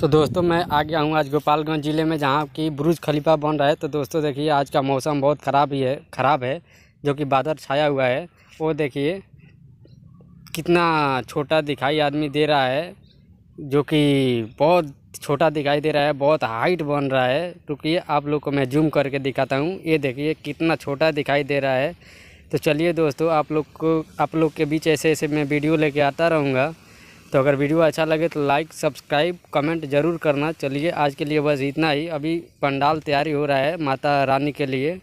तो दोस्तों मैं आ गया हूँ आज गोपालगंज ज़िले में जहाँ की ब्रुज खलीफा बन रहा है तो दोस्तों देखिए आज का मौसम बहुत ख़राब ही है ख़राब है जो कि बादल छाया हुआ है वो देखिए कितना छोटा दिखाई आदमी दे रहा है जो कि बहुत छोटा दिखाई दे रहा है बहुत हाइट बन रहा है रुकिए आप लोग को मैं जूम करके दिखाता हूँ ये देखिए कितना छोटा दिखाई दे रहा है तो चलिए दोस्तों आप लोग को आप लोग के बीच ऐसे ऐसे मैं वीडियो लेके आता रहूँगा तो अगर वीडियो अच्छा लगे तो लाइक सब्सक्राइब कमेंट ज़रूर करना चलिए आज के लिए बस इतना ही अभी पंडाल तैयारी हो रहा है माता रानी के लिए